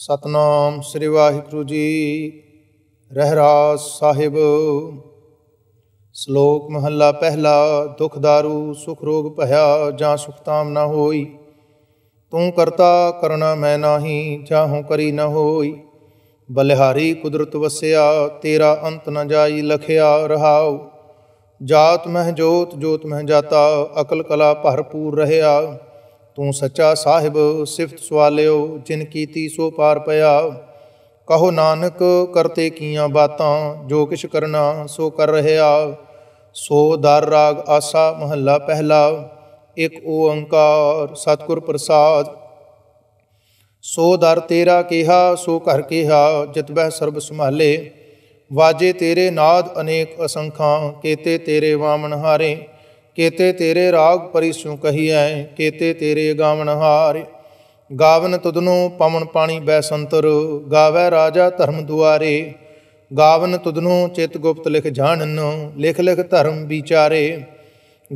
ਸਤਨਾਮ ਸ੍ਰੀ ਵਾਹਿਗੁਰੂ ਜੀ ਰਹਿਰਾਸ ਸਾਹਿਬ ਸ਼ਲੋਕ ਮਹੱਲਾ ਪਹਿਲਾ ਦੁਖਦਾਰੂ ਸੁਖ ਰੋਗ ਭਇਆ ਜਾਂ ਸੁਖ ਤਾਮ ਨਾ ਹੋਈ ਤੂੰ ਕਰਤਾ ਕਰਣਾ ਮੈਂ ਨਾਹੀ ਚਾਹੂ ਕਰੀ ਨਾ ਹੋਈ ਬਲਿਹਾਰੀ ਕੁਦਰਤ ਵਸਿਆ ਤੇਰਾ ਅੰਤ ਨ ਜਾਈ ਲਖਿਆ ਰਹਾਉ ਜਾਤ ਮਹਿ ਜੋਤ ਜੋਤ ਮਹਿ ਜਾਤਾ ਅਕਲ ਕਲਾ ਭਰਪੂਰ ਰਹਿਆ ਤੂੰ ਸੱਚਾ ਸਾਹਿਬ ਸਿਫਤ ਸਵਾਲਿਓ ਜਿਨ ਕੀਤੀ ਸੋ ਪਾਰ ਪਿਆ ਕਹੋ ਨਾਨਕ ਕਰਤੇ ਕੀਆਂ ਬਾਤਾਂ ਜੋ ਕਿਛ ਕਰਨਾ ਸੋ ਕਰ ਰਹਾ ਸੋ ਦਰ ਰਾਗ ਆਸਾ ਮਹੱਲਾ ਪਹਿਲਾ ਇਕ ਓੰਕਾਰ ਸਤਿਗੁਰ ਪ੍ਰਸਾਦ ਸੋ ਦਰ ਤੇਰਾ ਕਿਹਾ ਸੋ ਘਰ ਕਿਹਾ ਜਿਤ ਬਹਿ ਸਰਬ ਸੰਭਾਲੇ ਵਾਜੇ ਤੇਰੇ ਨਾਦ ਅਨੇਕ ਅਸੰਖਾਂ ਕੇਤੇ ਤੇਰੇ ਵਾਮਨ ਹਾਰੇ ਕੇਤੇ ਤੇਰੇ ਰਾਗ ਪਰਿਸੂ ਕਹੀਐ ਕੇਤੇ ਤੇਰੇ ਗਾਵਨ ਹਾਰ ਗਾਵਨ ਤੁਧਨੋ ਪਵਨ ਪਾਣੀ ਬੈਸੰਤਰ ਸੰਤਰ ਗਾਵੈ ਰਾਜਾ ਧਰਮ ਦੁਆਰੇ ਗਾਵਨ ਤੁਧਨੋ ਚਿਤ ਗੁਪਤ ਲਿਖ ਜਾਣਨ ਲਿਖ ਲਿਖ ਧਰਮ ਵਿਚਾਰੇ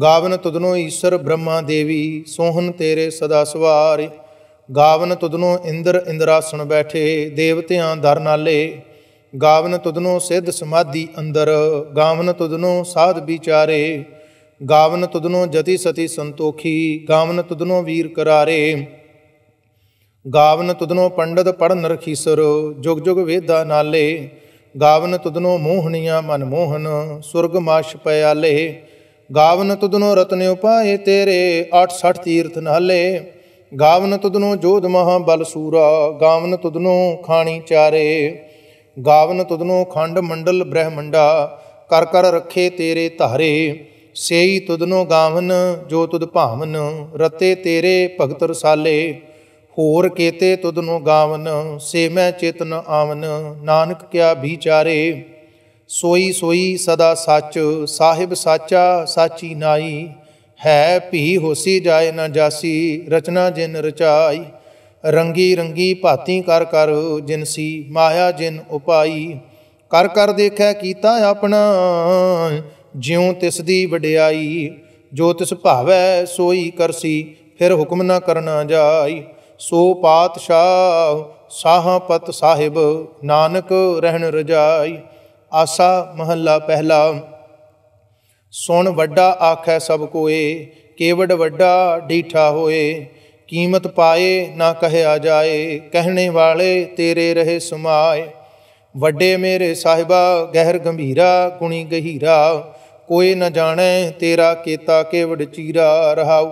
ਗਾਵਨ ਤੁਧਨੋ ਈਸ਼ਰ ਬ੍ਰਹਮਾ ਦੇਵੀ ਸੋਹਨ ਤੇਰੇ ਸਦਾ ਸਵਾਰ ਗਾਵਨ ਤੁਧਨੋ ਇੰਦਰ ਇੰਦਰਾਸਣ ਬੈਠੇ ਦੇਵਤਿਆਂ ਦਰ ਨਾਲੇ ਗਾਵਨ ਤੁਧਨੋ ਸਿੱਧ ਸਮਾਧੀ ਅੰਦਰ ਗਾਵਨ ਤੁਧਨੋ ਸਾਧ ਵਿਚਾਰੇ ਗਾਵਨ ਤੁਧਨੋ ਜਤੀ ਸਤੀ ਸੰਤੋਖੀ ਗਾਵਨ ਤੁਧਨੋ ਵੀਰ ਕਰਾਰੇ ਗਾਵਨ ਤੁਧਨੋ ਪੰਡਤ ਪੜਨ ਰਖੀਸਰ ਜੁਗ ਜੁਗ ਵੇਦਾ ਨਾਲੇ ਗਾਵਨ ਤੁਧਨੋ ਮੋਹਣੀਆਂ ਮਨ ਮੋਹਨ ਸੁਰਗ ਮਾਸ਼ ਪਿਆਲੇ ਗਾਵਨ ਤੁਧਨੋ ਰਤਨ ਉਪਾਏ ਤੇਰੇ 68 ਤੀਰਥ ਨਾਲੇ ਗਾਵਨ ਤੁਧਨੋ ਜੋਧ ਮਹਾ ਬਲ ਸੂਰਾ ਗਾਵਨ ਤੁਧਨੋ ਖਾਣੀ ਚਾਰੇ ਗਾਵਨ ਤੁਧਨੋ ਖੰਡ ਮੰਡਲ ਬ੍ਰਹਮੰਡਾ ਕਰ ਕਰ ਰੱਖੇ ਤੇਰੇ ਧਾਰੇ ਸੇਈ ਤੁਧਨੋ ਗਾਵਨ ਜੋ ਤੁਧ ਭਾਵਨ ਰਤੇ ਤੇਰੇ ਭਗਤ ਰਸਾਲੇ ਹੋਰ ਕੀਤੇ ਤੁਧਨੋ ਗਾਵਨ ਸੇ ਮੈਂ ਚੇਤਨ ਆਵਨ ਨਾਨਕ ਕਿਆ ਵਿਚਾਰੇ ਸੋਈ ਸੋਈ ਸਦਾ ਸੱਚ ਸਾਹਿਬ ਸਾਚਾ ਸਾਚੀ ਨਾਈ ਹੈ ਭੀ ਹੋਸੀ ਜਾਏ ਨਾ ਜਾਸੀ ਰਚਨਾ ਜਿਨ ਰਚਾਈ ਰੰਗੀ ਰੰਗੀ ਭਾਤੀ ਕਰ ਕਰ ਸੀ ਮਾਇਆ ਜਿਨ ਉਪਾਈ ਕਰ ਕਰ ਦੇਖੈ ਕੀਤਾ ਆਪਣਾ ਜਿਉ ਤਿਸ ਦੀ ਵਡਿਆਈ ਜੋ ਤਿਸ ਭਾਵੈ ਸੋਈ ਕਰਸੀ ਫਿਰ ਹੁਕਮ ਨਾ ਕਰਨਾ ਜਾਈ ਸੋ ਪਾਤਸ਼ਾਹ ਸਾਹਪਤ ਸਾਹਿਬ ਨਾਨਕ ਰਹਿਣ ਰਜਾਈ ਆਸਾ ਮਹੱਲਾ ਪਹਿਲਾ ਸੁਣ ਵੱਡਾ ਆਖੈ ਸਭ ਕੋਏ ਕੇਵੜ ਵੱਡਾ ਡੀਠਾ ਹੋਏ ਕੀਮਤ ਪਾਏ ਨਾ ਕਹਿਆ ਜਾਏ ਕਹਿਣੇ ਵਾਲੇ ਤੇਰੇ ਰਹੇ ਸਮਾਏ ਵੱਡੇ ਮੇਰੇ ਸਾਹਿਬਾ ਗਹਿਰ ਗੰਭੀਰਾ ਗੁਣੀ ਗਹੀਰਾ ਕੋਈ ਨ ਜਾਣੈ ਤੇਰਾ ਕੀਤਾ ਕੇਵੜ ਚੀਰਾ ਰਹਾਉ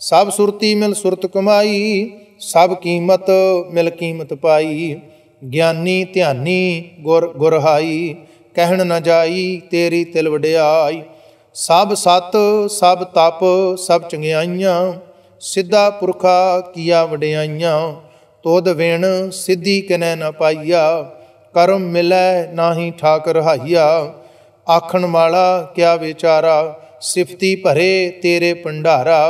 ਸਭ ਸੁਰਤੀ ਮਿਲ ਸੁਰਤ ਕਮਾਈ ਸਭ ਕੀਮਤ ਮਿਲ ਕੀਮਤ ਪਾਈ ਗਿਆਨੀ ਧਿਆਨੀ ਗੁਰ ਗੁਰਹਾਈ ਕਹਿਣ ਨ ਜਾਈ ਤੇਰੀ ਤਿਲ ਵਡਿਆਈ ਸਭ ਸਤ ਸਭ ਤਪ ਸਭ ਚੰਗਿਆਈਆਂ ਸਿੱਧਾ ਪੁਰਖਾ ਕੀਆ ਵਡਿਆਈਆਂ ਤੋਦ ਵੇਣ ਸਿੱਧੀ ਕਿਨੈ ਨ ਪਾਈਆ ਕਰਮ ਮਿਲੈ ਨਾਹੀ ਠਾਕ ਰਹਾਈਆ ਆਖਣ ਵਾਲਾ ਕਿਆ ਵਿਚਾਰਾ ਸਿਫਤੀ ਭਰੇ ਤੇਰੇ ਪੰਡਾਰਾ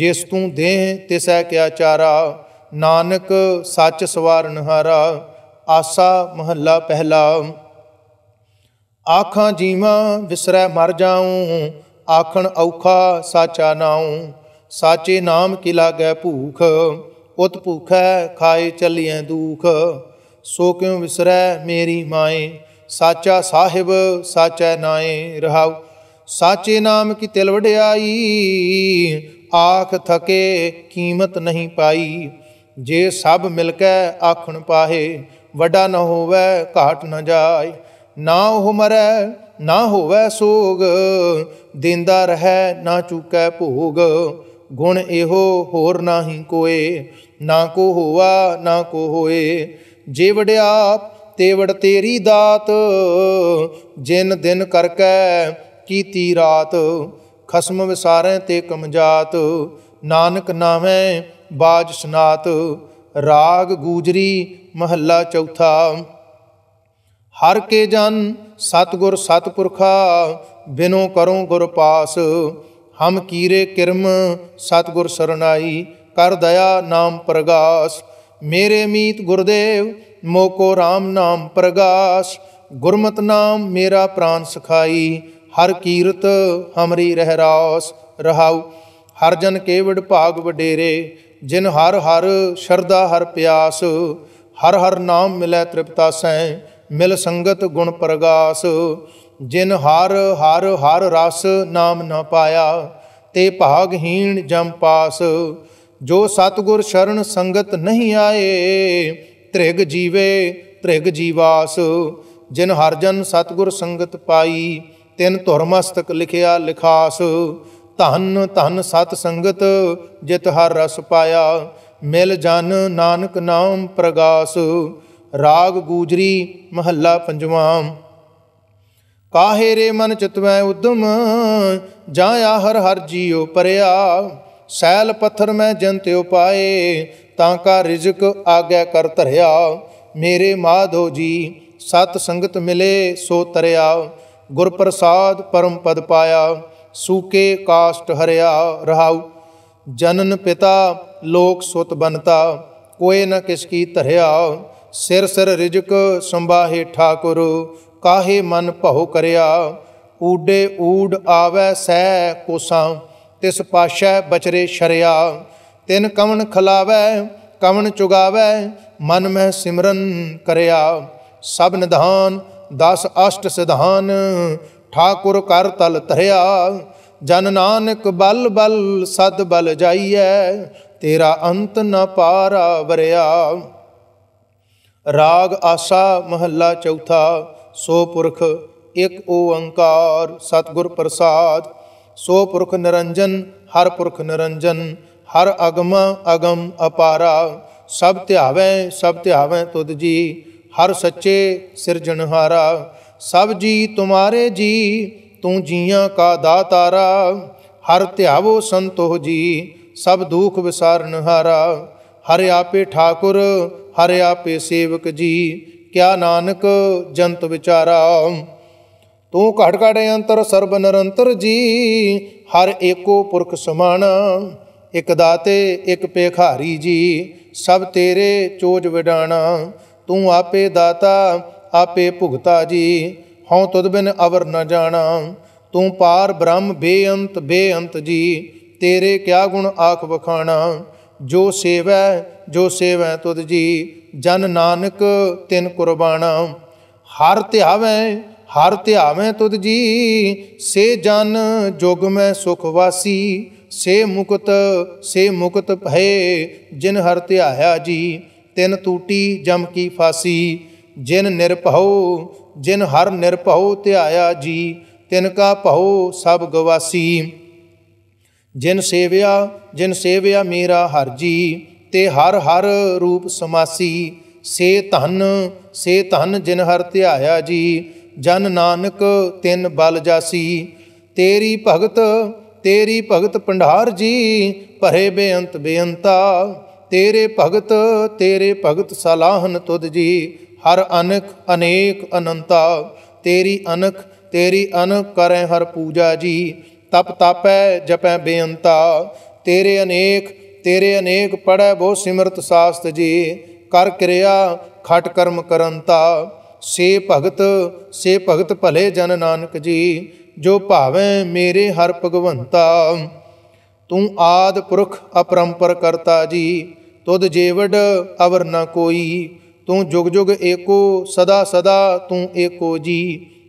ਜਿਸ ਤੂੰ ਦੇਹ ਤਿਸੈ ਕਿਆ ਚਾਰਾ ਨਾਨਕ ਸੱਚ ਸਵਾਰਨ ਹਾਰਾ ਆਸਾ ਮਹੱਲਾ ਪਹਿਲਾ ਆਖਾਂ ਜੀਵਾਂ ਵਿਸਰੈ ਮਰ ਜਾਉ ਆਖਣ ਔਖਾ ਸਾਚਾ ਨਾਉ ਸਾਚੇ ਨਾਮ ਕੀ ਲਾਗੈ ਭੂਖ ਉਤ ਭੂਖੈ ਖਾਏ ਚੱਲੀਐ ਦੂਖ ਸੋ ਕਿਉ ਵਿਸਰੈ ਮੇਰੀ ਮਾਏ ਸਾਚਾ ਸਾਹਿਬ ਸਾਚੈ ਨਾਏ ਰਹਾਉ ਸਾਚੇ ਨਾਮ ਕੀ ਤਿਲ ਵਡਿਆਈ ਆਖ ਥਕੇ ਕੀਮਤ ਨਹੀਂ ਪਾਈ ਜੇ ਸਭ ਮਿਲ ਕੇ ਆਖਣ ਪਾਹੇ ਵੱਡਾ ਨਾ ਹੋਵੇ ਘਾਟ ਨਾ ਜਾਏ ਨਾ ਉਹ ਮਰੈ ਨਾ ਹੋਵੇ ਸੋਗ ਦਿੰਦਾ ਰਹੈ ਨਾ ਚੁਕੈ ਭੋਗ ਗੁਣ ਇਹੋ ਹੋਰ ਨਾਹੀ ਕੋਏ ਨਾ ਕੋ ਹੋਵਾ ਨਾ ਕੋ ਹੋਏ ਜੇ ਵਡਿਆ ਤੇਵੜ ਤੇਰੀ ਦਾਤ ਜਿਨ ਦਿਨ ਕਰਕੇ ਕੀਤੀ ਰਾਤ ਖਸਮ ਵਿਸਾਰੈ ਤੇ ਕਮਜਾਤ ਨਾਨਕ ਨਾਵੇਂ ਬਾਜ ਸੁਨਾਤ ਰਾਗ ਗੂਜਰੀ ਮਹੱਲਾ ਚੌਥਾ ਹਰ ਕੇ ਜਨ ਸਤਗੁਰ ਸਤਪੁਰਖਾ ਬਿਨੋ ਕਰੋ ਗੁਰ ਪਾਸ ਹਮ ਕੀਰੇ ਕਿਰਮ ਸਤਗੁਰ ਸਰਨਾਈ ਕਰ ਦਇਆ ਨਾਮ ਪ੍ਰਗਾਸ ਮੇਰੇ ਮੀਤ ਗੁਰਦੇਵ ਮੋਕੋ RAM ਨਾਮ ਪ੍ਰਗਾਸ ਗੁਰਮਤ ਨਾਮ ਮੇਰਾ ਪ੍ਰਾਨ ਸਖਾਈ ਹਰ ਕੀਰਤ ਹਮਰੀ ਰਹਿਰਾਸ ਰਹਾਉ ਹਰ ਜਨ ਕੇਵੜ ਭਾਗ ਵਡੇਰੇ ਜਿਨ ਹਰ ਹਰ ਸ਼ਰਦਾ ਹਰ ਪਿਆਸ ਹਰ ਹਰ ਨਾਮ ਮਿਲੈ ਤ੍ਰਿਪਤਾ ਸੈ ਮਿਲ ਸੰਗਤ ਗੁਣ ਪ੍ਰਗਾਸ ਜਿਨ ਹਰ ਹਰ ਹਰ ਰਸ ਨਾਮ ਨਾ ਪਾਇਆ ਤੇ ਭਾਗਹੀਣ ਜਮ ਪਾਸ ਜੋ ਸਤਗੁਰ ਸ਼ਰਨ ਸੰਗਤ ਨਹੀਂ ਆਏ ਤ੍ਰਿਗ ਜੀਵੇ ਤ੍ਰਿਗ ਜੀਵਾਸ ਜਿਨ ਹਰ ਜਨ ਸਤਗੁਰ ਸੰਗਤ ਪਾਈ ਤਿਨ ਧੁਰ ਮਸਤਕ ਲਿਖਿਆ ਲਿਖਾਸ ਧਨ ਧਨ ਸਤ ਸੰਗਤ ਜਿਤ ਹਰ ਰਸ ਪਾਇਆ ਮਿਲ ਜਨ ਨਾਨਕ ਨਾਮ ਪ੍ਰਗਾਸ ਰਾਗ ਗੂਜਰੀ ਮਹੱਲਾ ਪੰਜਵਾਂ ਕਾਹੇ ਰੇ ਮਨ ਚਿਤਵੈ ਉਦਮ ਜਾਂ ਆਹਰ ਹਰ ਹਰ ਜੀਉ ਪਰਿਆ ਸੈਲ ਪੱਥਰ ਮੈਂ ਜੰਤਿਉ ਪਾਏ ਤਾਂ ਕਾ ਰਿਜ਼ਕ ਆਗੈ ਕਰ ਧਰਿਆ ਮੇਰੇ ਮਾਧੋ ਜੀ ਸਤ ਸੰਗਤ ਮਿਲੇ ਸੋ ਤਰਿਆ ਗੁਰ ਪ੍ਰਸਾਦ ਪਰਮ ਪਦ ਪਾਇਆ ਸੂਕੇ ਕਾਸ਼ਟ ਹਰਿਆ ਰਹਾਉ ਜਨਨ ਪਿਤਾ ਲੋਕ ਸੁਤ ਬਨਤਾ ਕੋਏ ਨ ਕਿਸ ਕੀ ਧਰਿਆ ਸਿਰ ਸਿਰ ਰਿਜਕ ਸੰਭਾਹੇ ਠਾਕੁਰ ਕਾਹੇ ਮਨ ਭਉ ਕਰਿਆ ਊਡੇ ਊਡ ਆਵੇ ਸੈ ਕੋਸਾਂ ਤਿਸ ਪਾਸ਼ੈ ਬਚਰੇ ਸ਼ਰਿਆ ਤਿਨ ਕਵਣ ਖਲਾਵੈ ਕਵਣ ਚੁਗਾਵੈ ਮਨ ਮਹਿ ਸਿਮਰਨ ਕਰਿਆ ਸਭ ਨਿਧਾਨ ਦਸ ਅਸ਼ਟ ਸਿਧਾਨ ਠਾਕੁਰ ਕਰ ਤਲ ਧਰਿਆ ਜਨ ਨਾਨਕ ਬਲ ਬਲ ਸਦ ਬਲ ਜਾਈਐ ਤੇਰਾ ਅੰਤ ਨ ਪਾਰਾ ਵਰਿਆ ਰਾਗ ਆਸਾ ਮਹੱਲਾ ਚੌਥਾ ਸੋ ਪੁਰਖ ਇੱਕ ਓੰਕਾਰ ਸਤਗੁਰ ਪ੍ਰਸਾਦ ਸੋ ਪੁਰਖ ਨਿਰੰਜਨ ਹਰ ਪੁਰਖ ਨਿਰੰਜਨ ਹਰ ਅਗਮ ਅਗਮ ਅਪਾਰਾ ਸਭ ਧਿਆਵੈ ਸਭ ਧਿਆਵੈ ਤੁਧ ਜੀ ਹਰ ਸੱਚੇ ਸਿਰਜਣਹਾਰਾ ਸਭ ਜੀ ਤੁਮਾਰੇ ਜੀ ਤੂੰ ਜੀਆਂ ਕਾ ਦਾਤਾਰਾ ਹਰ ਧਿਆਵੋ ਸੰਤੋਹ ਜੀ ਸਭ ਦੁਖ ਵਿਸਾਰਨਹਾਰਾ ਹਰ ਆਪੇ ਠਾਕੁਰ ਹਰ ਆਪੇ ਸੇਵਕ ਜੀ ਕਿਆ ਨਾਨਕ ਜੰਤ ਵਿਚਾਰਾ ਤੂੰ ਘਟ ਘਟ ਅੰਤਰ ਸਰਬ ਨਿਰੰਤਰ ਜੀ ਹਰ ਏਕੋ ਪੁਰਖ ਸਮਾਨਾ ਇਕ ਦਾਤੇ ਇਕ ਪੇਖਾਰੀ ਜੀ ਸਭ ਤੇਰੇ ਚੋਜ ਵਿਡਾਣਾ ਤੂੰ ਆਪੇ ਦਾਤਾ ਆਪੇ ਭੁਗਤਾ ਜੀ ਹਉ ਤੁਧ ਬਿਨ ਅਵਰ ਨ ਜਾਣਾ ਤੂੰ ਪਾਰ ਬ੍ਰਹਮ ਬੇਅੰਤ ਬੇਅੰਤ ਜੀ ਤੇਰੇ ਕਿਆ ਗੁਣ ਆਖ ਵਖਾਣਾ ਜੋ ਸੇਵੈ ਜੋ ਸੇਵੈ ਤੁਧ ਜੀ ਜਨ ਨਾਨਕ ਤਿਨ ਕੁਰਬਾਣਾ ਹਰ ਧਿਆਵੈ ਹਰ ਧਿਆਵੈ ਤੁਧ ਜੀ ਸੇ ਜਨ ਜੁਗ ਮੈਂ ਸੁਖ ਵਾਸੀ ਸੇ ਮੁਕਤ ਸੇ ਮੁਕਤ ਭਏ ਜਿਨ ਹਰ ਧਿਆਇਆ ਜੀ ਤਿਨ ਟੂਟੀ ਜਮ ਕੀ ਫਾਸੀ ਜਿਨ ਨਿਰਭਉ ਜਿਨ ਹਰ ਨਿਰਭਉ ਧਿਆਇਆ ਜੀ ਤਿਨ ਕਾ ਭਉ ਸਭ ਗਵਾਸੀ ਜਿਨ ਸੇਵਿਆ ਜਿਨ ਸੇਵਿਆ ਮੇਰਾ ਹਰ ਜੀ ਤੇ ਹਰ ਹਰ ਰੂਪ ਸਮਾਸੀ ਸੇ ਧਨ ਸੇ ਧਨ ਜਿਨ ਹਰ ਧਿਆਇਆ ਜੀ ਜਨ ਨਾਨਕ ਤਿਨ ਬਲ ਜਾਸੀ ਤੇਰੀ ਭਗਤ ਤੇਰੀ ਭਗਤ ਪੰਡਾਰ ਜੀ ਭਰੇ ਬੇਅੰਤ ਬੇਅੰਤਾ ਤੇਰੇ ਭਗਤ ਤੇਰੇ ਭਗਤ ਸਲਾਹਨ ਤੁਧ ਜੀ ਹਰ ਅਨਕ ਅਨੇਕ ਅਨੰਤਾ ਤੇਰੀ ਅਨਕ ਤੇਰੀ ਅਨਕ ਕਰੇ ਹਰ ਪੂਜਾ ਜੀ ਤਪ ਤਾਪੈ ਜਪੈ ਬੇਅੰਤਾ ਤੇਰੇ ਅਨੇਕ ਤੇਰੇ ਅਨੇਕ ਪੜੈ ਬੋ ਸਿਮਰਤ ਸਾਸਤ ਜੀ ਕਰ ਕਿਰਿਆ ਖਟ ਕਰਮ ਕਰੰਤਾ ਸੇ ਭਗਤ ਸੇ ਭਗਤ ਭਲੇ ਜਨ ਨਾਨਕ ਜੀ ਜੋ ਭਾਵੇਂ ਮੇਰੇ ਹਰ ਭਗਵੰਤਾ ਤੂੰ ਆਦ ਪੁਰਖ ਅਪਰੰਪਰ ਕਰਤਾ ਜੀ ਤੁਧ ਜੇਵੜ ਅਵਰ ਨ ਕੋਈ ਤੂੰ ਜੁਗ ਜੁਗ ਏਕੋ ਸਦਾ ਸਦਾ ਤੂੰ ਏਕੋ ਜੀ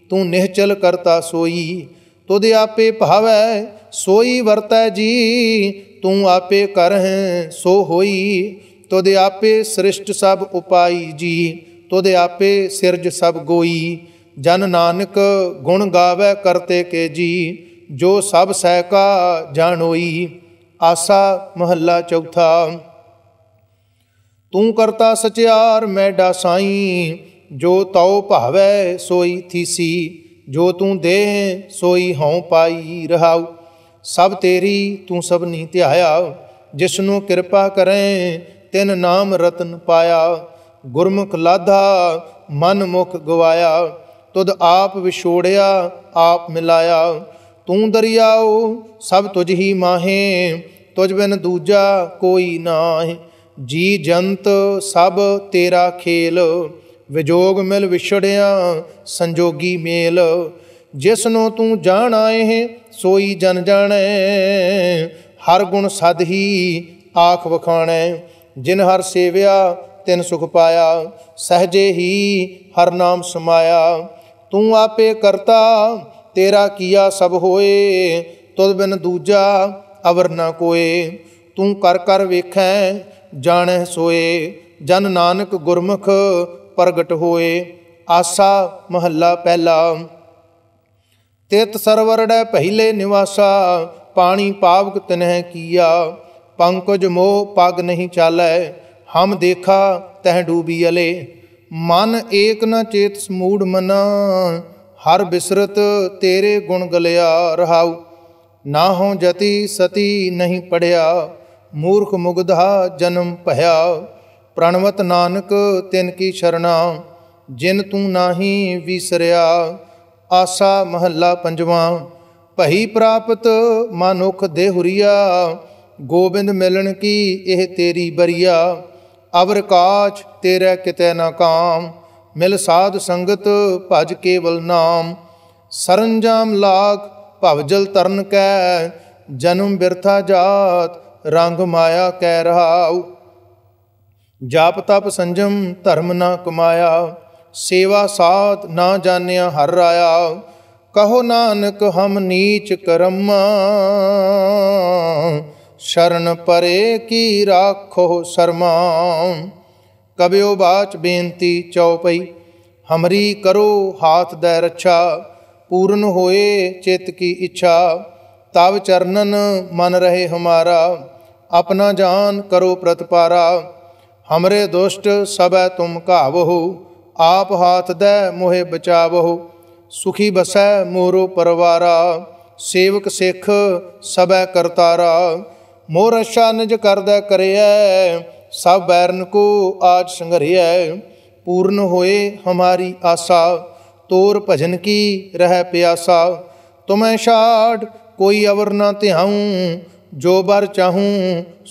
ਤੂੰ ਨਿਹਚਲ ਕਰਤਾ ਸੋਈ ਤੁਧ ਆਪੇ ਭਾਵੈ ਸੋਈ ਵਰਤੈ ਜੀ ਤੂੰ ਆਪੇ ਕਰਹਿ ਸੋ ਹੋਈ ਤੁਧ ਆਪੇ ਸ੍ਰਿਸ਼ਟ ਸਭ ਉਪਾਈ ਜੀ ਤੁਧ ਆਪੇ ਸਿਰਜ ਸਭ ਗੋਈ ਜਨ ਨਾਨਕ ਗੁਣ ਗਾਵੇ ਕਰਤੇ ਕੇ ਜੀ ਜੋ ਸਭ ਸਹਿ ਕਾ ਜਾਣੋਈ ਆਸਾ ਮਹੱਲਾ ਚੌਥਾ ਤੂੰ ਕਰਤਾ ਸਚਿਆਰ ਮੈਂ ਡਾਸਾਈ ਜੋ ਤਉ ਭਾਵੇ ਸੋਈ ਥੀਸੀ ਜੋ ਤੂੰ ਦੇ ਸੋਈ ਹਉ ਪਾਈ ਰਹਾਉ ਸਭ ਤੇਰੀ ਤੂੰ ਸਭ ਨੀ ਧਿਆਇਆ ਜਿਸ ਨੂੰ ਕਿਰਪਾ ਕਰੈ ਤਿਨ ਨਾਮ ਰਤਨ ਪਾਇਆ ਗੁਰਮੁਖ ਲਾਧਾ ਮਨ ਮੁਖ ਗਵਾਇਆ ਤੁਧ ਆਪ ਵਿਛੋੜਿਆ ਆਪ ਮਿਲਾਇਆ ਤੂੰ ਦਰਿਆਉ ਸਭ ਤੁਝ ਹੀ ਮਾਹੇ ਤੁਝ ਬਿਨ ਦੂਜਾ ਕੋਈ ਹੈ ਜੀ ਜੰਤ ਸਭ ਤੇਰਾ ਖੇਲ ਵਿਜੋਗ ਮਿਲ ਵਿਛੜਿਆ ਸੰਜੋਗੀ ਮੇਲ ਜਿਸ ਨੂੰ ਤੂੰ ਜਾਣਾ ਏ ਸੋਈ ਜਨ ਜਾਣੈ ਹਰ ਗੁਣ ਸਦ ਹੀ ਆਖ ਵਖਾਣੈ ਜਿਨ ਹਰ ਸੇਵਿਆ ਤਿਨ ਸੁਖ ਪਾਇਆ ਸਹਜੇ ਹੀ ਹਰ ਨਾਮ ਸਮਾਇਆ ਤੂੰ ਆਪੇ ਕਰਤਾ ਤੇਰਾ ਕੀਆ ਸਭ ਹੋਏ ਤੁਧ ਬਿਨ ਦੂਜਾ ਅਵਰ ਨਾ ਕੋਏ ਤੂੰ ਕਰ ਕਰ ਵੇਖੈ ਜਾਣੈ ਸੋਏ ਜਨ ਨਾਨਕ ਗੁਰਮੁਖ ਪ੍ਰਗਟ ਹੋਏ ਆਸਾ ਮਹੱਲਾ ਪਹਿਲਾ ਤਿਤ ਸਰਵਰੜੈ ਪਹਿਲੇ ਨਿਵਾਸਾ ਪਾਣੀ ਪਾਵਕ ਤਨਹਿ ਕੀਆ ਪੰਕਜ ਮੋਹ ਪਗ ਨਹੀਂ ਚਾਲੈ ਹਮ ਦੇਖਾ ਤਹਿ ਡੂਬੀ ਅਲੇ ਮਨ ਏਕ ਨ ਚੇਤ ਸਮੂੜ ਮਨ ਹਰ ਬਿਸਰਤ ਤੇਰੇ ਗੁਣ ਗਲਿਆ ਰਹਾਉ ਨਾ ਹੋ ਜਤੀ ਸਤੀ ਨਹੀਂ ਪੜਿਆ ਮੂਰਖ ਮੁਗਧਾ ਜਨਮ ਭਇਆ ਪ੍ਰਣਵਤ ਨਾਨਕ ਤਿਨ ਕੀ ਸ਼ਰਣਾ ਜਿਨ ਤੂੰ ਨਾਹੀ ਵਿਸਰਿਆ ਆਸਾ ਮਹੱਲਾ ਪੰਜਵਾਂ ਭਈ ਪ੍ਰਾਪਤ ਮਨੁਖ ਦੇਹੁਰੀਆ ਗੋਬਿੰਦ ਮਿਲਣ ਕੀ ਇਹ ਤੇਰੀ ਬਰੀਆ ਅਵਰ ਕਾਚ ਤੇਰੇ ਕਿਤੇ ਨਾ ਕਾਮ ਮਿਲ ਸਾਧ ਸੰਗਤ ਭਜ ਕੇਵਲ ਨਾਮ ਸਰੰਜਾਮ ਲਾਗ ਭਵ ਜਲ ਤਰਨ ਕੈ ਜਨਮ ਬਿਰਥਾ ਜਾਤ ਰੰਗ ਮਾਇਆ ਕਹਿ ਰਹਾਉ ਜਾਪ ਤਪ ਸੰਜਮ ਧਰਮ ਨਾ ਕਮਾਇਆ ਸੇਵਾ ਸਾਧ ਨਾ ਜਾਣਿਆ ਹਰ ਰਾਇਆ ਕਹੋ ਨਾਨਕ ਹਮ ਨੀਚ ਕਰਮ ਸ਼ਰਨ ਪਰੇ ਕੀ ਰਾਖੋ ਸਰਮਾ ਕਬਿਓ ਬਾਚ ਬੇਨਤੀ ਚਉਪਈ ਹਮਰੀ ਕਰੋ ਹਾਥ ਦੈ ਰੱਛਾ ਪੂਰਨ ਹੋਏ ਚਿਤ ਕੀ ਇੱਛਾ ਤਵ ਚਰਨਨ ਮਨ ਰਹੇ ਹਮਾਰਾ ਆਪਣਾ ਜਾਨ ਕਰੋ ਪ੍ਰਤਪਾਰਾ ਹਮਰੇ ਦੁਸ਼ਟ ਸਭੈ ਤੁਮ ਘਾਵਹੁ ਆਪ ਹਾਥ ਦੈ ਮੋਹਿ ਬਚਾਵਹੁ ਸੁਖੀ ਬਸੈ ਮੋਰੋ ਪਰਵਾਰਾ ਸੇਵਕ ਸਿੱਖ ਸਭੈ ਕਰਤਾਰਾ ਮੋਰ ਅਛਾ ਨਿਜ ਕਰਦਾ ਕਰਿਐ ਸਭ ਬੈਰਨ ਕੋ ਆਜ ਸੰਗਰਿਐ ਪੂਰਨ ਹੋਏ ਹਮਾਰੀ ਆਸਾ ਤੋਰ ਭਜਨ ਕੀ ਰਹਿ ਪਿਆਸਾ ਤੁਮੈ ਛਾੜ ਕੋਈ ਅਵਰ ਨਾ ਧਿਆਉ ਜੋ ਬਰ ਚਾਹੂੰ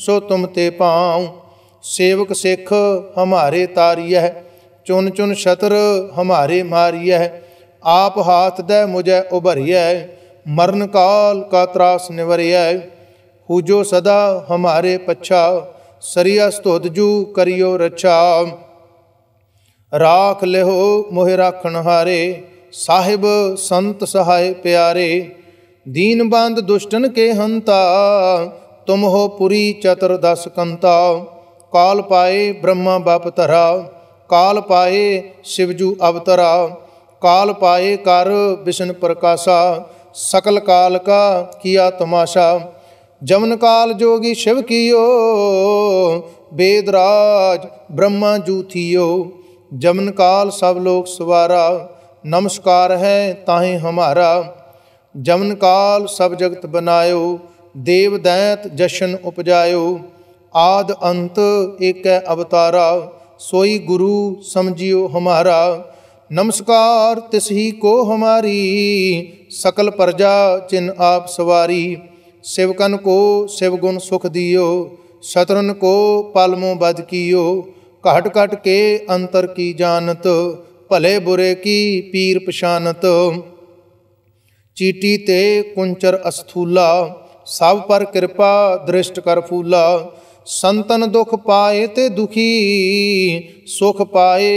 ਸੋ ਤੁਮ ਤੇ ਪਾਉ ਸੇਵਕ ਸਿੱਖ ਹਮਾਰੇ ਤਾਰੀਐ ਚੁਨ ਚੁਨ ਛਤਰ ਹਮਾਰੇ ਮਾਰੀਐ ਆਪ ਹਾਥ ਦੇ ਮੁਝੈ ਉਭਰੀਐ ਮਰਨ ਕਾਲ ਕਾ ਤਰਾਸ ਨਿਵਰਿਐ ਜੋ ਸਦਾ ਹਮਾਰੇ ਪਛਾ ਸਰੀਆ सरिया ਜੂ ਕਰਿਓ ਰਛਾ ਰਾਖ ਲਿਹੋ ਮੋਹਿ ਰਾਖਣ ਹਾਰੇ ਸਾਹਿਬ ਸੰਤ ਸਹਾਇ ਪਿਆਰੇ ਦੀਨ ਬੰਦ ਦੁਸ਼ਟਨ ਕੇ ਹੰਤਾ ਤੁਮ ਹੋ ਪੁਰੀ ਚਤਰ ਦਸ ਕੰਤਾ ਕਾਲ ਪਾਏ ਬ੍ਰਹਮਾ ਬਾਪ ਧਰਾ ਕਾਲ ਪਾਏ ਸ਼ਿਵਜੂ ਅਵਤਰਾ ਕਾਲ ਪਾਏ ਕਰ ਵਿਸ਼ਨ ਪ੍ਰਕਾਸ਼ਾ ਸਕਲ ਕਾਲ ਕਾ ਕੀਆ ਤਮਾਸ਼ਾ ਜਮਨ ਕਾਲ ਜੋਗੀ ਸ਼ਿਵ ਕੀਓ ਬੇਦਰਾਜ ਬ੍ਰਹਮਾ ਜੂਥਿਓ ਜਮਨ ਕਾਲ ਸਭ ਲੋਕ ਸਵਾਰਾ ਨਮਸਕਾਰ ਹੈ ਤਾਹੇ ਹਮਾਰਾ ਜਮਨ ਕਾਲ ਸਭ ਜਗਤ ਬਨਾਇਓ ਦੇਵ ਦੈਤ ਜਸ਼ਨ ਉਪਜਾਇਓ ਆਦ ਅੰਤ ਏਕੈ ਅਵਤਾਰਾ ਸੋਈ ਗੁਰੂ ਸਮਝਿਓ ਹਮਾਰਾ ਨਮਸਕਾਰ ਤਿਸ ਹੀ ਕੋ ਹਮਾਰੀ ਸਕਲ ਪ੍ਰਜਾ ਚਿਨ ਆਪ ਸਵਾਰੀ सेवकन को शिवगुण सुख दियो शतरन को पलमो बद कियो काट कट के अंतर की जानत भले बुरे की पीर पशानत चीटी ते कुंचर अस्थूला सब पर कृपा दृष्ट कर फूला संतन दुख पाए ते दुखी सुख पाए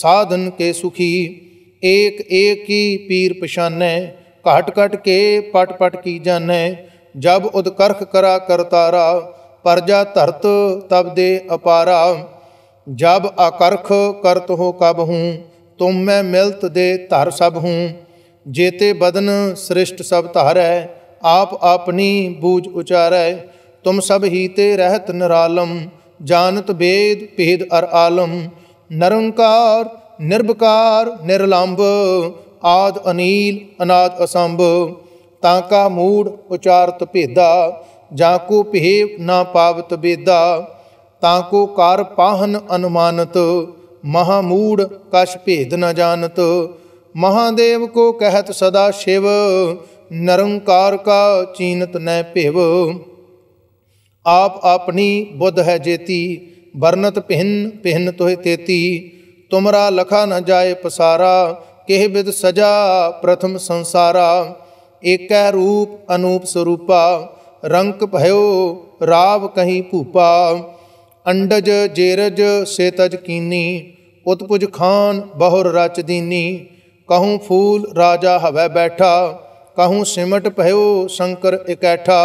साधन के सुखी एक एक की पीर पछाने घट कट के पट पट की जाने ਜਬ ਉਦਕਰਖ ਕਰਾ ਕਰਤਾਰਾ ਪਰਜਾ ਧਰਤ ਤਬ ਦੇ ਅਪਾਰਾ ਜਬ ਅਕਰਖ ਕਰਤ ਹੋ ਕਬ ਹੂੰ ਤੁਮ ਮੈਂ ਮਿਲਤ ਦੇ ਧਰ ਸਭ ਹੂੰ ਜੇਤੇ ਬਦਨ ਸ੍ਰਿਸ਼ਟ ਸਭ ਧਾਰੈ ਆਪ ਆਪਣੀ ਬੂਝ ਉਚਾਰੈ ਤੁਮ ਸਭ ਹੀ ਤੇ ਰਹਿਤ ਨਿਰਾਲਮ ਜਾਣਤ ਬੇਦ ਭੇਦ ਅਰ ਆਲਮ ਨਰੰਕਾਰ ਨਿਰਭਕਾਰ ਨਿਰਲੰਭ ਆਦ ਅਨੀਲ ਅਨਾਦ ਅਸੰਭ ਤਾਂ ਕਾ ਮੂੜ ਉਚਾਰਤ ਭੇਦਾ ਜਾਂ ਕੋ ਭੇ ਨਾ ਪਾਵਤ ਬੇਦਾ ਤਾਂ ਕੋ ਕਰ ਪਾਹਨ ਅਨੁਮਾਨਤ ਮਹਾ ਮੂੜ ਕਛ ਭੇਦ ਨ ਜਾਣਤ ਮਹਾਦੇਵ ਕੋ ਕਹਿਤ ਸਦਾ ਸ਼ਿਵ ਨਰੰਕਾਰ ਕਾ ਚੀਨਤ ਨੈ ਭਿਵ ਆਪ ਆਪਣੀ ਬੁੱਧ ਹੈ ਜੇਤੀ ਵਰਨਤ ਭਿੰਨ ਭਿੰਨ ਤੋਹਿ ਤੇਤੀ ਤੁਮਰਾ ਲਖਾ ਨ ਜਾਏ ਪਸਾਰਾ ਕਿਹ ਬਿਦ ਸਜਾ ਪ੍ਰਥਮ ਸੰਸਾਰਾ ਏਕੈ ਰੂਪ ਅਨੂਪ ਸਰੂਪਾ ਰੰਕ ਭਇਓ ਰਾਵ ਕਹੀਂ ਭੂਪਾ ਅੰਡਜ ਜੇਰਜ ਸੇਤਜ ਕੀਨੀ ਉਤਪੁਜ ਖਾਨ ਬਹੁਰ ਰਚ ਦੀਨੀ ਕਹੂੰ ਫੂਲ ਰਾਜਾ ਹਵੈ ਬੈਠਾ ਕਹੂੰ ਸਿਮਟ ਭਇਓ ਸ਼ੰਕਰ ਇਕੈਠਾ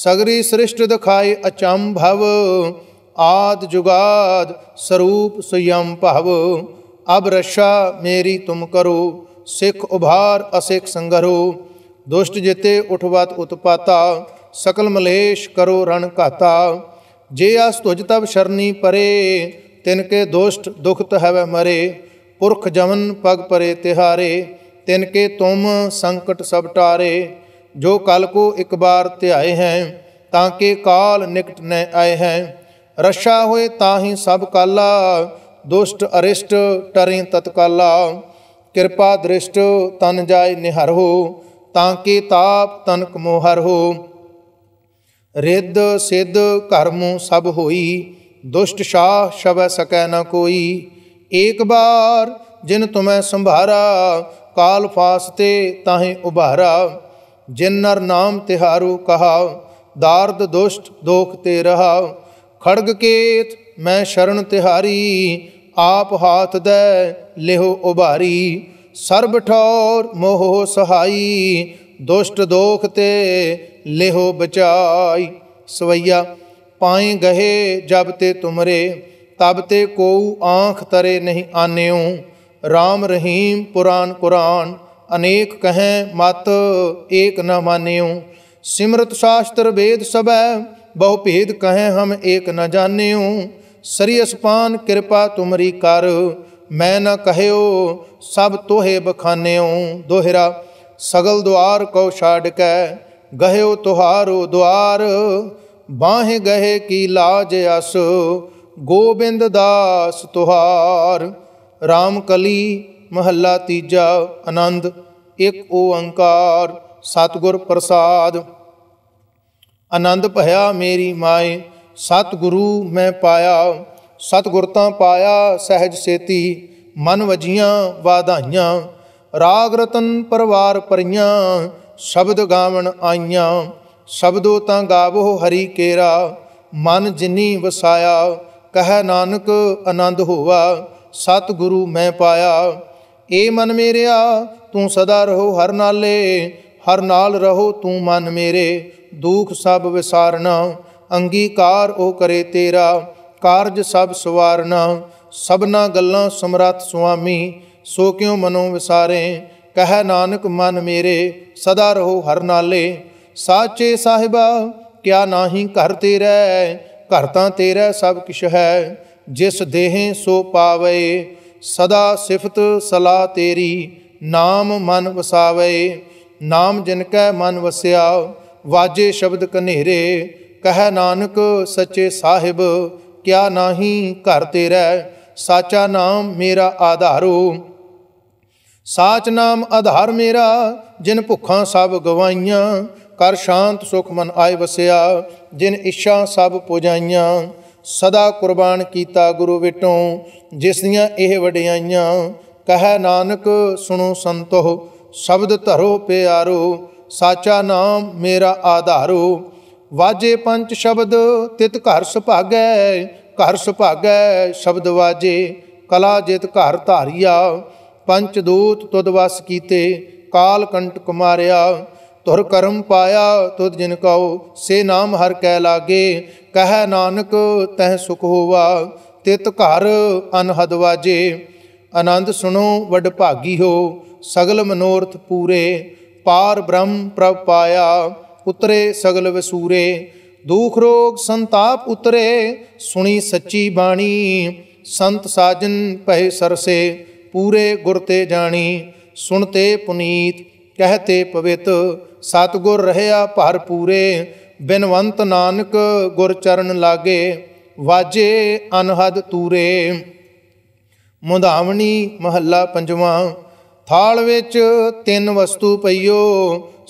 ਸਗਰੀ ਸ੍ਰਿਸ਼ਟ ਦਿਖਾਏ ਅਚੰਭਵ ਆਦ ਜੁਗਾਦ ਸਰੂਪ ਸੁਯੰ ਭਵ ਅਬ ਰਸ਼ਾ ਮੇਰੀ ਤੁਮ ਕਰੋ ਸਿਖ ਉਭਾਰ ਅਸਿਖ ਸੰਗਰੋ ਦੁਸ਼ਟ ਜਿਤੇ ਉਠਵਤ ਉਤਪਾਤਾ ਸਕਲ ਮਲੇਸ਼ ਕਰੋ ਰਣ ਘਾਤਾ ਜੇ ਆਸ ਤੁਜ ਤਬ ਸ਼ਰਨੀ ਪਰੇ ਤਿਨ ਕੇ ਦੁਸ਼ਟ ਦੁਖਤ ਹਵੈ ਮਰੇ ਪੁਰਖ ਜਮਨ ਪਗ ਪਰੇ ਤਿਹਾਰੇ ਤਿਨ ਕੇ ਤੁਮ ਸੰਕਟ ਸਭ ਟਾਰੇ ਜੋ ਕਲ ਕੋ ਇੱਕ ਬਾਰ ਧਿਆਏ ਹੈ ਤਾਂ ਕੇ ਕਾਲ ਨਿਕਟ ਨੈ ਆਏ ਹੈ ਰਸ਼ਾ ਹੋਏ ਤਾਂ ਹੀ ਸਭ ਕਾਲਾ ਦੁਸ਼ਟ ਅਰਿਸ਼ਟ ਟਰੇ ਤਤਕਾਲਾ ਕਿਰਪਾ ਦ੍ਰਿਸ਼ਟ ਤਨ ਜਾਏ ਨਿਹਰ ਹੋ ਤਾਂ ਕਿ ਤਾਪ ਤਨਕ ਮੋਹਰ ਹੋ ਰਿੱਧ ਸਿੱਧ ਕਰਮੋ ਸਭ ਹੋਈ ਦੁਸ਼ਟ ਸ਼ਾਹ ਸ਼ਬੈ ਸਕੈ ਨ ਕੋਈ ਏਕ ਬਾਰ ਜਿਨ ਤੁਮੈ ਸੰਭਾਰਾ ਕਾਲ ਫਾਸਤੇ ਤਾਹੇ ਉਭਾਰਾ ਜਿਨ ਨਰ ਨਾਮ ਤਿਹਾਰੂ ਕਹਾ ਦਾਰਦ ਦੁਸ਼ਟ ਦੋਖ ਤੇ ਰਹਾ ਖੜਗ ਕੇਤ ਮੈਂ ਸ਼ਰਨ ਤਿਹਾਰੀ ਆਪ ਹਾਥ ਦੇ ਲਿਹੋ ਉਭਾਰੀ ਸਰਬ ਠੌਰ ਮੋਹ ਸਹਾਈ ਦੁਸ਼ਟ ਦੋਖ ਤੇ ਲਿਹੋ ਬਚਾਈ ਸਵਈਆ ਪਾਏ ਗਏ ਜਬ ਤੇ ਤੁਮਰੇ ਤਬ ਤੇ ਕੋਉ ਆਂਖ ਤਰੇ ਨਹੀਂ ਆਨਿਉ RAM ਰਹੀਮ ਪੁਰਾਨ ਕੁਰਾਨ ਅਨੇਕ ਕਹੈ ਮਤ ਏਕ ਨ ਮਾਨਿਉ ਸਿਮਰਤ ਸ਼ਾਸਤਰ ਵੇਦ ਸਭੈ ਬਹੁ ਭੇਦ ਕਹੈ ਹਮ ਏਕ ਨ ਜਾਣਿਉ ਸਰੀ ਅਸਪਾਨ ਕਿਰਪਾ ਤੁਮਰੀ ਕਰ ਮੈਂ ਨਾ ਕਹਿਓ ਸਭ ਤੋਹੇ ਬਖਾਨਿਓ ਦੋਹਰਾ ਸਗਲ ਦੁਆਰ ਕੋ ਛਾੜ ਕੈ ਗਹਿਓ ਤੁਹਾਰੋ ਦੁਆਰ ਬਾਹੇ ਗਹੇ ਕੀ ਲਾਜ ਅਸ ਗੋਬਿੰਦ ਦਾਸ ਤੁਹਾਰ RAM ਕਲੀ ਮਹੱਲਾ ਤੀਜਾ ਆਨੰਦ ਇੱਕ ਓੰਕਾਰ ਸਤਗੁਰ ਪ੍ਰਸਾਦ ਆਨੰਦ ਭਇਆ ਮੇਰੀ ਮਾਏ ਸਤਗੁਰੂ ਮੈਂ ਪਾਇਆ ਸਤਗੁਰ ਤਾਂ ਪਾਇਆ ਸਹਿਜ ਸੇਤੀ ਮਨ ਵਜੀਆਂ ਵਾਧਾਈਆਂ ਰਾਗ ਰਤਨ ਪਰਵਾਰ ਪਰੀਆਂ ਸ਼ਬਦ ਗਾਵਣ ਆਈਆਂ ਸ਼ਬਦੋ ਤਾਂ ਗਾਵੋ ਹਰੀ ਕੇਰਾ ਮਨ ਜਿਨੀ ਵਸਾਇਆ ਕਹੈ ਨਾਨਕ ਆਨੰਦ ਹੋਵਾ ਸਤਗੁਰੂ ਮੈਂ ਪਾਇਆ ਏ ਮਨ ਮੇਰਿਆ ਤੂੰ ਸਦਾ ਰਹੋ ਹਰ ਨਾਲੇ ਹਰ ਨਾਲ ਰਹੋ ਤੂੰ ਮਨ ਮੇਰੇ ਦੁਖ ਸਭ ਵਿਸਾਰਨਾ ਅੰਗੀਕਾਰ ਉਹ ਕਰੇ ਤੇਰਾ ਕਾਰਜ ਸਭ ਸਵਾਰਨਾ ਸਭਨਾ ਗੱਲਾਂ ਸਮਰੱਥ ਸੁਆਮੀ ਸੋ ਕਿਉ ਮਨੋ ਵਿਸਾਰੇ ਕਹਿ ਨਾਨਕ ਮਨ ਮੇਰੇ ਸਦਾ ਰਹੋ ਹਰ ਨਾਲੇ ਸਾਚੇ ਸਾਹਿਬਾ ਕਿਆ ਨਾਹੀ ਘਰ ਤੇਰੇ ਘਰ ਤਾਂ ਤੇਰਾ ਸਭ ਕਿਛ ਹੈ ਜਿਸ ਦੇਹੇ ਸੋ ਪਾਵੇ ਸਦਾ ਸਿਫਤ ਸਲਾ ਤੇਰੀ ਨਾਮ ਮਨ ਵਸਾਵੇ ਨਾਮ ਜਿਨ ਕੈ ਮਨ ਵਸਿਆ ਵਾਜੇ ਸ਼ਬਦ ਕਨੇਰੇ ਕਹਿ ਨਾਨਕ ਸੱਚੇ ਸਾਹਿਬ ਕਿਆ ਨਾਹੀ ਘਰ ਤੇਰਾ ਸਾਚਾ ਨਾਮ ਮੇਰਾ ਆਧਾਰੋ ਸਾਚ ਨਾਮ ਆਧਾਰ ਮੇਰਾ ਜਿਨ ਭੁੱਖਾਂ ਸਭ ਗਵਾਈਆਂ ਕਰ ਸ਼ਾਂਤ ਸੁਖ ਮਨ ਆਏ ਵਸਿਆ ਜਿਨ ਇੱਛਾ ਸਭ ਪੁਜਾਈਆਂ ਸਦਾ ਕੁਰਬਾਨ ਕੀਤਾ ਗੁਰੂ ਵਿਟੋਂ ਜਿਸ ਦੀਆਂ ਇਹ ਵਡਿਆਈਆਂ ਕਹੈ ਨਾਨਕ ਸੁਣੋ ਸੰਤੋ ਸ਼ਬਦ ਧਰੋ ਪਿਆਰੋ ਸਾਚਾ ਨਾਮ ਮੇਰਾ ਆਧਾਰੋ ਵਾਜੇ ਪੰਜ ਸ਼ਬਦ ਤਿਤ ਘਰ ਸੁਭਾਗੈ ਘਰ ਸੁਭਾਗੈ ਸ਼ਬਦ ਵਾਜੇ ਕਲਾ ਜਿਤ ਘਰ ਧਾਰਿਆ ਪੰਚ ਦੂਤ ਤੁਧ ਵਸ ਕੀਤੇ ਕਾਲ ਕੰਟ ਕੁਮਾਰਿਆ ਤੁਰ ਕਰਮ ਪਾਇਆ ਤੁਧ ਜਿਨ ਕਉ ਸੇ ਨਾਮ ਹਰ ਕੈ ਲਾਗੇ ਕਹਿ ਨਾਨਕ ਤਹਿ ਸੁਖ ਹੋਵਾ ਤਿਤ ਘਰ ਅਨਹਦ ਵਾਜੇ ਆਨੰਦ ਸੁਣੋ ਵਡ ਭਾਗੀ ਹੋ ਸਗਲ ਮਨੋਰਥ ਪੂਰੇ ਪਾਰ ਬ੍ਰਹਮ ਪ੍ਰਭ ਪਾਇਆ ਉਤਰੇ ਸਗਲ ਵਸੂਰੇ ਦੁਖ ਰੋਗ ਸੰਤਾਪ ਉਤਰੇ ਸੁਣੀ ਸੱਚੀ ਬਾਣੀ ਸੰਤ ਸਾਜਨ ਭਏ ਸਰਸੇ ਪੂਰੇ ਗੁਰ ਤੇ ਜਾਣੀ ਸੁਣਤੇ ਪੁਨੀਤ ਕਹਤੇ ਪਵਿੱਤ ਸਤਗੁਰ ਰਹਿਆ ਭਰ ਪੂਰੇ ਬਿਨਵੰਤ ਨਾਨਕ ਗੁਰ ਚਰਨ ਲਾਗੇ ਵਾਜੇ ਅਨਹਦ ਤੂਰੇ ਮੁੰਧਾਵਣੀ ਮਹੱਲਾ ਪੰਜਵਾਂ ਥਾਲ ਵਿੱਚ ਤਿੰਨ ਵਸਤੂ ਪਈਓ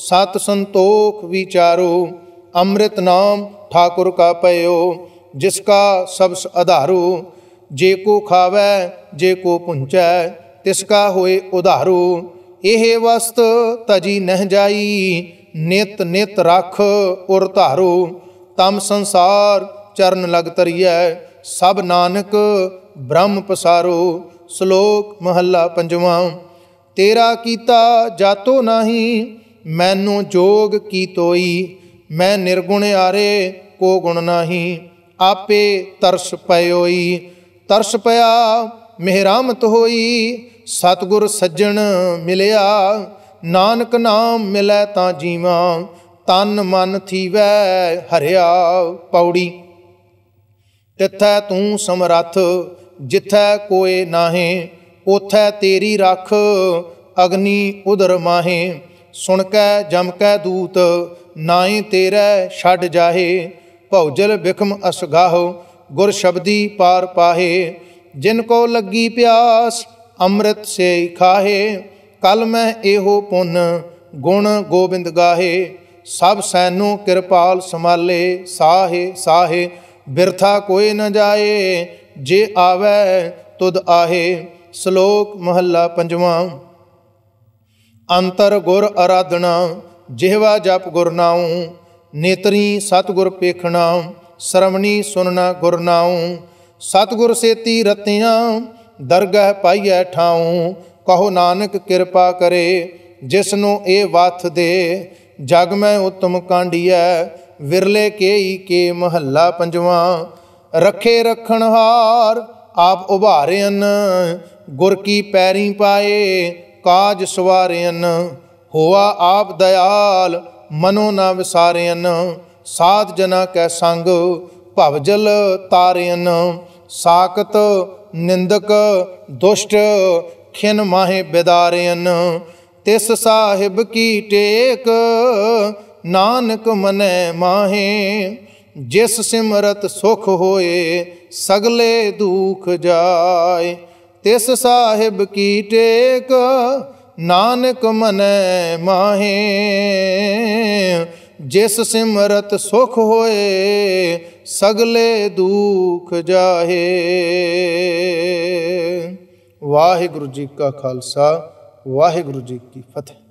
ਸਤ ਸੰਤੋਖ ਵਿਚਾਰੋ ਅੰਮ੍ਰਿਤ ਨਾਮ ਠਾਕੁਰ ਕਾ ਪਇਓ ਜਿਸ ਕਾ ਸਬਸ ਆਧਾਰੂ ਜੇ ਕੋ ਖਾਵੇ ਜੇ ਕੋ ਪੁੰਚੈ ਤਿਸ ਕਾ ਹੋਏ ਉਧਾਰੂ ਇਹ ਵਸਤ ਤਜੀ ਨਹ ਜਾਈ ਨਿਤ ਨਿਤ ਰਖ ਉਰ ਧਾਰੋ ਤਮ ਸੰਸਾਰ ਚਰਨ ਲਗ ਤਰੀਐ ਸਭ ਨਾਨਕ ਬ੍ਰਹਮ ਪਸਾਰੋ ਸ਼ਲੋਕ ਮਹੱਲਾ ਪੰਜਵਾਂ ਤੇਰਾ ਕੀਤਾ ਜਾਤੋ ਨਹੀਂ ਮੈਨੂੰ ਜੋਗ ਕੀ ਤੋਈ ਮੈਂ ਨਿਰਗੁਣ ਆਰੇ ਕੋ ਗੁਣ ਨਹੀਂ ਆਪੇ ਤਰਸ ਪਇਓਈ ਤਰਸ ਪਿਆ ਮਹਿਰਾਮਤ ਹੋਈ ਸਤਗੁਰ ਸੱਜਣ ਮਿਲਿਆ ਨਾਨਕ ਨਾਮ ਮਿਲੈ ਤਾਂ ਜੀਵਾ ਤਨ ਮਨ ਥੀਵੈ ਹਰਿਆ ਪੌੜੀ ਤਿੱਥੈ ਤੂੰ ਸਮਰੱਥ ਜਿੱਥੈ ਕੋਏ ਨਾਹੀਂ ਉਥੈ ਤੇਰੀ ਰਖ ਅਗਨੀ ਉਦਰ ਮਾਹੇ ਸੁਣ ਕੈ ਜਮ ਕੈ ਦੂਤ ਨਾਏ ਤੇਰੇ ਛੱਡ ਜਾਹੇ ਭੌਜਲ ਵਿਖਮ ਅਸਗਾਹ ਗੁਰ ਸ਼ਬਦੀ ਪਾਰ ਪਾਹੇ ਜਿਨ ਕੋ ਲੱਗੀ ਪਿਆਸ ਅੰਮ੍ਰਿਤ ਸੇ ਖਾਹੇ ਕਲ ਮੈਂ ਇਹੋ ਪੁੰਨ ਗੁਣ ਗੋਬਿੰਦ ਗਾਹੇ ਸਭ ਸੈਨੂ ਕਿਰਪਾਲ ਸਮਾਲੇ ਸਾਹੇ ਸਾਹੇ ਬਿਰਥਾ ਕੋਈ ਨ ਜਾਏ ਜੇ ਆਵੇ ਤੁਧ ਆਹੇ ਸ਼ਲੋਕ ਮਹੱਲਾ ਪੰਜਵਾਂ ਅੰਤਰ ਗੁਰ ਅਰਾਧਨਾ ਜਿਹਵਾ ਜਪ ਗੁਰ ਨਾਉ ਨੇਤਰੀ ਸਤਗੁਰ ਪੇਖਣਾ ਸ਼ਰਮਣੀ ਸੁਨਣਾ ਗੁਰ ਨਾਉ ਸਤਗੁਰ ਸੇਤੀ ਰਤਿਆਂ ਦਰਗਹ ਪਾਈਐ ਠਾਉ ਕਹੋ ਨਾਨਕ ਕਿਰਪਾ ਕਰੇ ਜਿਸਨੂੰ ਇਹ ਵਾਥ ਦੇ ਜਗ ਮੈਂ ਉਤਮ ਕਾਂਡੀਐ ਵਿਰਲੇ ਕੇਈ ਕੇ ਮਹੱਲਾ ਪੰਜਵਾਂ ਰਖੇ ਰਖਣਹਾਰ ਆਪ ਉਭਾਰਿਆਨ ਗੁਰ ਕੀ ਪੈਰੀ ਪਾਏ ਕਾਜ ਸਵਾਰਿਆਨ ਹੋਆ ਆਪ ਦਇਆਲ ਮਨੋ ਨਾ ਵਿਸਾਰਿਆਨ ਸਾਧ ਜਨਾ ਕੈ ਸੰਗ ਭਵਜਲ ਤਾਰਿਆਨ ਸਾਖਤ ਨਿੰਦਕ ਦੁਸ਼ਟ ਖਿਨ ਮਾਹੇ ਬਿਦਾਰਿਆਨ ਤਿਸ ਸਾਹਿਬ ਕੀ ਟੇਕ ਨਾਨਕ ਮਨੈ ਮਾਹੇ ਜਿਸ ਸਿਮਰਤ ਸੁਖ ਹੋਏ ਸਗਲੇ ਦੁਖ ਜਾਏ ਤਿਸ ਸਾਹਿਬ ਕੀ ਟੇਕ ਨਾਨਕ ਮਨੈ ਮਾਹੇ ਜਿਸ ਸਿਮਰਤ ਸੁਖ ਹੋਏ ਸਗਲੇ ਦੁਖ ਜਾਹੇ ਵਾਹਿਗੁਰੂ ਜੀ ਕਾ ਖਾਲਸਾ ਵਾਹਿਗੁਰੂ ਜੀ ਕੀ ਫਤਿਹ